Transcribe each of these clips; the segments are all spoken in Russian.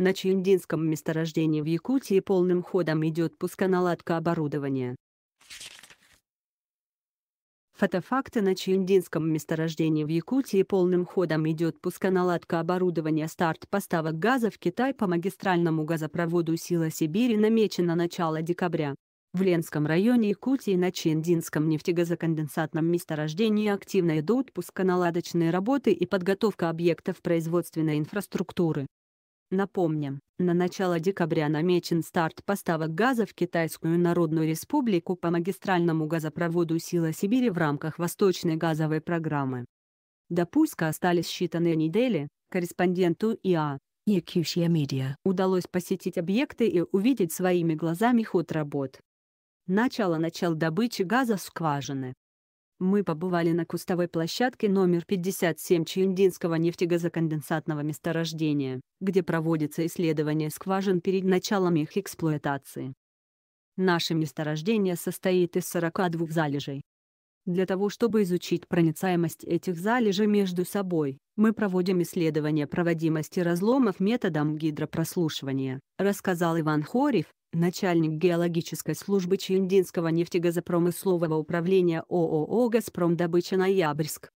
На Чендинском месторождении в Якутии полным ходом идет пусконаладка оборудования. Фотофакты на Чендинском месторождении в Якутии полным ходом идет пусконаладка оборудования старт поставок газа в Китай по магистральному газопроводу «Сила Сибири» намечено начало декабря. В Ленском районе Якутии на Чендинском нефтегазоконденсатном месторождении активно идут пусконаладочные работы и подготовка объектов производственной инфраструктуры. Напомним, на начало декабря намечен старт поставок газа в Китайскую Народную Республику по магистральному газопроводу «Сила Сибири» в рамках Восточной газовой программы. До пуска остались считанные недели, корреспонденту ИА Якюшья Медиа удалось посетить объекты и увидеть своими глазами ход работ. Начало начал добычи газа скважины. Мы побывали на кустовой площадке номер 57 Чундинского нефтегазоконденсатного месторождения, где проводится исследование скважин перед началом их эксплуатации. Наше месторождение состоит из 42 залежей. Для того, чтобы изучить проницаемость этих залежей между собой, мы проводим исследование проводимости разломов методом гидропрослушивания, рассказал Иван Хорев, начальник геологической службы Чендинского нефтегазопромыслового управления ООО Газпром «Газпромдобыча Ноябрьск».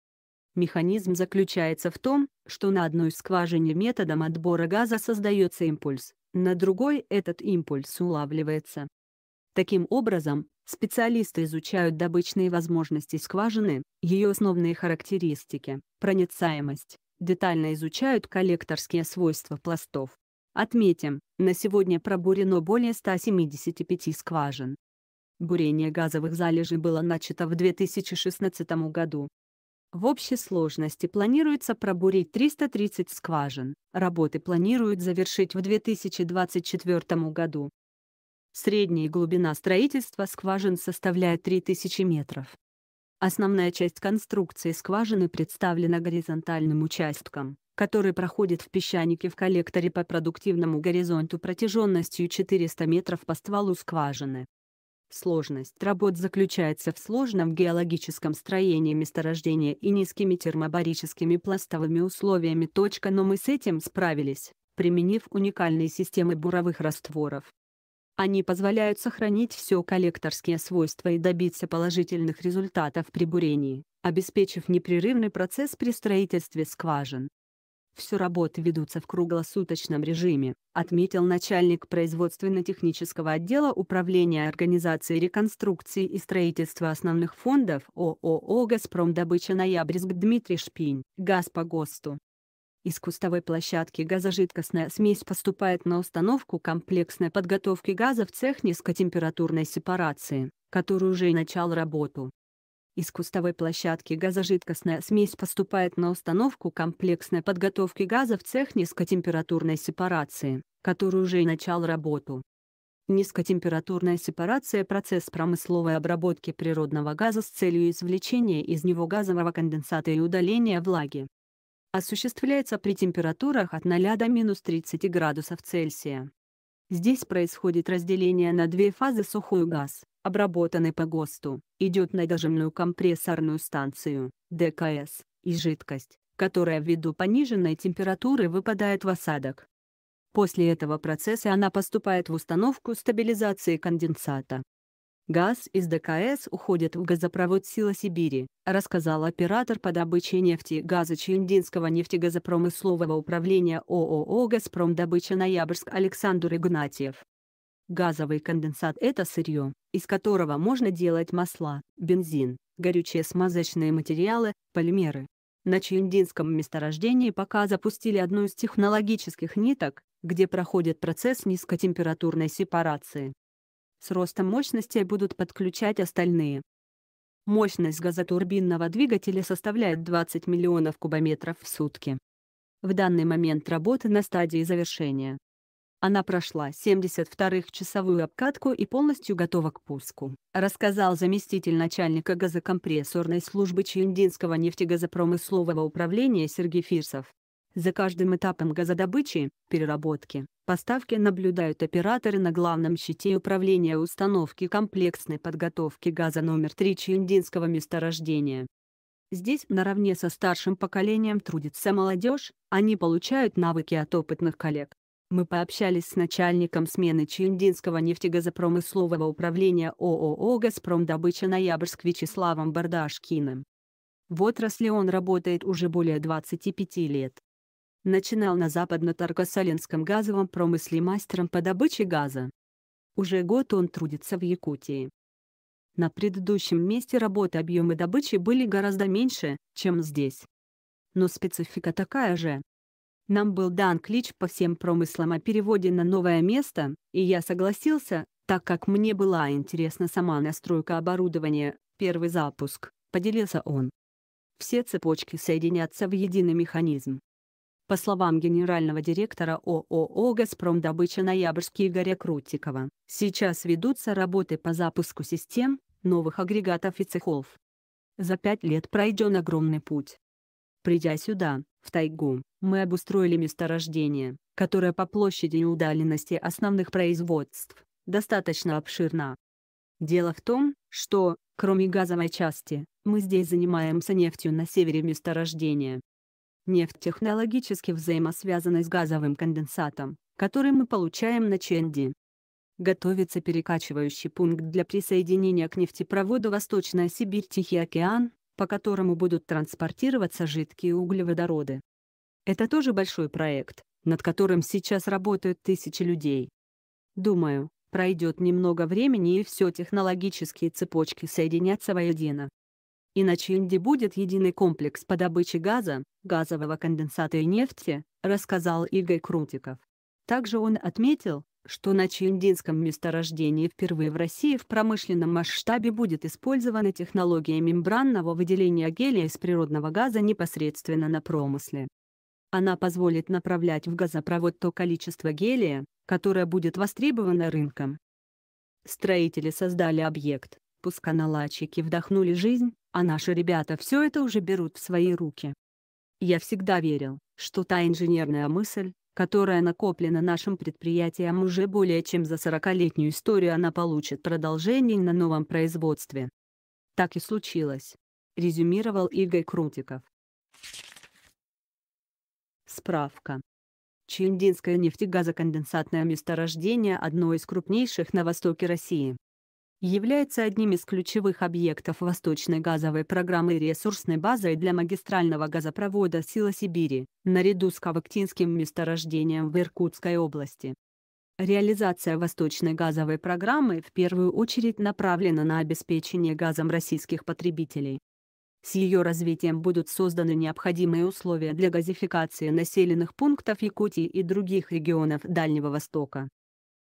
Механизм заключается в том, что на одной скважине методом отбора газа создается импульс, на другой этот импульс улавливается. Таким образом, специалисты изучают добычные возможности скважины, ее основные характеристики, проницаемость, детально изучают коллекторские свойства пластов, Отметим, на сегодня пробурено более 175 скважин. Бурение газовых залежей было начато в 2016 году. В общей сложности планируется пробурить 330 скважин. Работы планируют завершить в 2024 году. Средняя глубина строительства скважин составляет 3000 метров. Основная часть конструкции скважины представлена горизонтальным участком, который проходит в песчанике в коллекторе по продуктивному горизонту протяженностью 400 метров по стволу скважины. Сложность работ заключается в сложном геологическом строении месторождения и низкими термобарическими пластовыми условиями. Точка, но мы с этим справились, применив уникальные системы буровых растворов. Они позволяют сохранить все коллекторские свойства и добиться положительных результатов при бурении, обеспечив непрерывный процесс при строительстве скважин все работы ведутся в круглосуточном режиме, отметил начальник производственно-технического отдела Управления организации реконструкции и строительства основных фондов ООО «Газпром добыча Ноябрьск» Дмитрий Шпинь, «Газ по ГОСТу». Из кустовой площадки газожидкостная смесь поступает на установку комплексной подготовки газа в цех низкотемпературной сепарации, который уже начал работу. Из кустовой площадки газожидкостная смесь поступает на установку комплексной подготовки газа в цех низкотемпературной сепарации, который уже начал работу. Низкотемпературная сепарация – процесс промысловой обработки природного газа с целью извлечения из него газового конденсата и удаления влаги. Осуществляется при температурах от 0 до минус 30 градусов Цельсия. Здесь происходит разделение на две фазы сухой газ обработанный по ГОСТу, идет на дожимную компрессорную станцию, ДКС, и жидкость, которая ввиду пониженной температуры выпадает в осадок. После этого процесса она поступает в установку стабилизации конденсата. Газ из ДКС уходит в газопровод «Сила Сибири», рассказал оператор по добыче нефти и газа Чендинского нефтегазопромыслового управления ООО «Газпром добыча Ноябрьск» Александр Игнатьев. Газовый конденсат – это сырье, из которого можно делать масла, бензин, горючие смазочные материалы, полимеры. На Чуиндинском месторождении пока запустили одну из технологических ниток, где проходит процесс низкотемпературной сепарации. С ростом мощности будут подключать остальные. Мощность газотурбинного двигателя составляет 20 миллионов кубометров в сутки. В данный момент работы на стадии завершения. Она прошла 72-х часовую обкатку и полностью готова к пуску, рассказал заместитель начальника газокомпрессорной службы Чендинского нефтегазопромыслового управления Сергей Фирсов. За каждым этапом газодобычи, переработки, поставки наблюдают операторы на главном щите управления установки комплексной подготовки газа номер 3 Чендинского месторождения. Здесь наравне со старшим поколением трудится молодежь, они получают навыки от опытных коллег, мы пообщались с начальником смены Чундинского нефтегазопромыслового управления ООО «Газпром добыча» Ноябрьск Вячеславом Бардашкиным. В отрасли он работает уже более 25 лет. Начинал на западно-таркосалинском газовом промысле мастером по добыче газа. Уже год он трудится в Якутии. На предыдущем месте работы объемы добычи были гораздо меньше, чем здесь. Но специфика такая же, нам был дан клич по всем промыслам о переводе на новое место, и я согласился, так как мне была интересна сама настройка оборудования, первый запуск, поделился он. Все цепочки соединятся в единый механизм. По словам генерального директора ООО «Газпром добыча» Ноябрьский Игоря Крутикова, сейчас ведутся работы по запуску систем, новых агрегатов и цехов. За пять лет пройден огромный путь. Придя сюда, в тайгу. Мы обустроили месторождение, которое по площади и удаленности основных производств достаточно обширно. Дело в том, что, кроме газовой части, мы здесь занимаемся нефтью на севере месторождения. Нефть технологически взаимосвязана с газовым конденсатом, который мы получаем на Ченди. Готовится перекачивающий пункт для присоединения к нефтепроводу Восточная Сибирь-Тихий океан, по которому будут транспортироваться жидкие углеводороды. Это тоже большой проект, над которым сейчас работают тысячи людей. Думаю, пройдет немного времени и все технологические цепочки соединятся воедино. Иначе Инди будет единый комплекс по добыче газа, газового конденсата и нефти, рассказал Игорь Крутиков. Также он отметил, что на Чиндинском месторождении впервые в России в промышленном масштабе будет использована технология мембранного выделения гелия из природного газа непосредственно на промысле. Она позволит направлять в газопровод то количество гелия, которое будет востребовано рынком. Строители создали объект, пусконаладчики вдохнули жизнь, а наши ребята все это уже берут в свои руки. Я всегда верил, что та инженерная мысль, которая накоплена нашим предприятием уже более чем за 40-летнюю историю, она получит продолжение на новом производстве. Так и случилось. Резюмировал Игорь Крутиков. Справка. Чиндинское нефтегазоконденсатное месторождение – одно из крупнейших на востоке России является одним из ключевых объектов Восточной газовой программы и ресурсной базой для магистрального газопровода «Сила Сибири», наряду с Кавактинским месторождением в Иркутской области. Реализация Восточной газовой программы в первую очередь направлена на обеспечение газом российских потребителей. С ее развитием будут созданы необходимые условия для газификации населенных пунктов Якутии и других регионов Дальнего Востока.